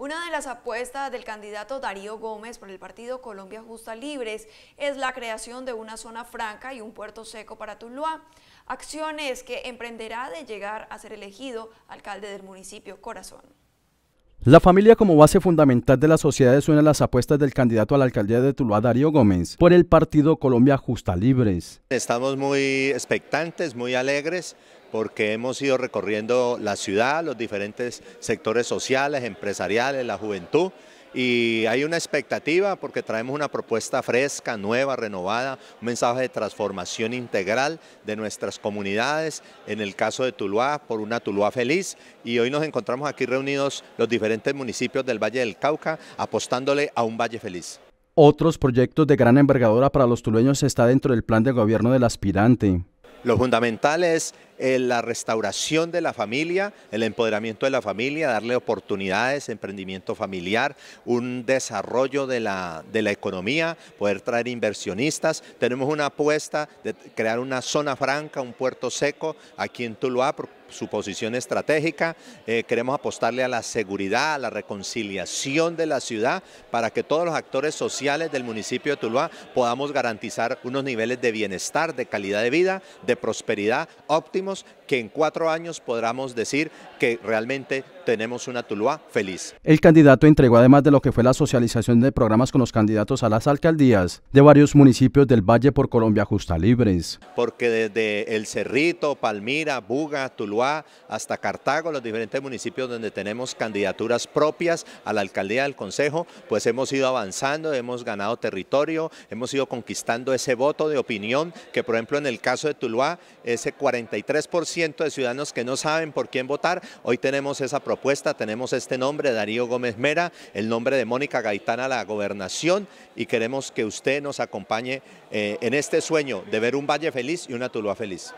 Una de las apuestas del candidato Darío Gómez por el partido Colombia Justa Libres es la creación de una zona franca y un puerto seco para Tuluá, acciones que emprenderá de llegar a ser elegido alcalde del municipio Corazón. La familia como base fundamental de la sociedad es una de las apuestas del candidato a la alcaldía de Tuluá, Darío Gómez, por el partido Colombia Justa Libres. Estamos muy expectantes, muy alegres, porque hemos ido recorriendo la ciudad, los diferentes sectores sociales, empresariales, la juventud, y hay una expectativa porque traemos una propuesta fresca, nueva, renovada, un mensaje de transformación integral de nuestras comunidades, en el caso de Tuluá, por una Tuluá feliz y hoy nos encontramos aquí reunidos los diferentes municipios del Valle del Cauca apostándole a un Valle feliz. Otros proyectos de gran envergadura para los tulueños está dentro del plan de gobierno del aspirante. Lo fundamental es la restauración de la familia, el empoderamiento de la familia, darle oportunidades, emprendimiento familiar, un desarrollo de la, de la economía, poder traer inversionistas. Tenemos una apuesta de crear una zona franca, un puerto seco aquí en Tuluá, por su posición estratégica. Eh, queremos apostarle a la seguridad, a la reconciliación de la ciudad para que todos los actores sociales del municipio de Tuluá podamos garantizar unos niveles de bienestar, de calidad de vida, de prosperidad óptima que en cuatro años podamos decir que realmente tenemos una Tuluá feliz. El candidato entregó además de lo que fue la socialización de programas con los candidatos a las alcaldías de varios municipios del Valle por Colombia Justa Libres. Porque desde El Cerrito, Palmira, Buga, Tuluá hasta Cartago, los diferentes municipios donde tenemos candidaturas propias a la alcaldía del Consejo, pues hemos ido avanzando, hemos ganado territorio, hemos ido conquistando ese voto de opinión que por ejemplo en el caso de Tuluá, ese 43 por ciento de ciudadanos que no saben por quién votar. Hoy tenemos esa propuesta, tenemos este nombre, Darío Gómez Mera, el nombre de Mónica Gaitán a la gobernación y queremos que usted nos acompañe eh, en este sueño de ver un Valle feliz y una Tuluá feliz.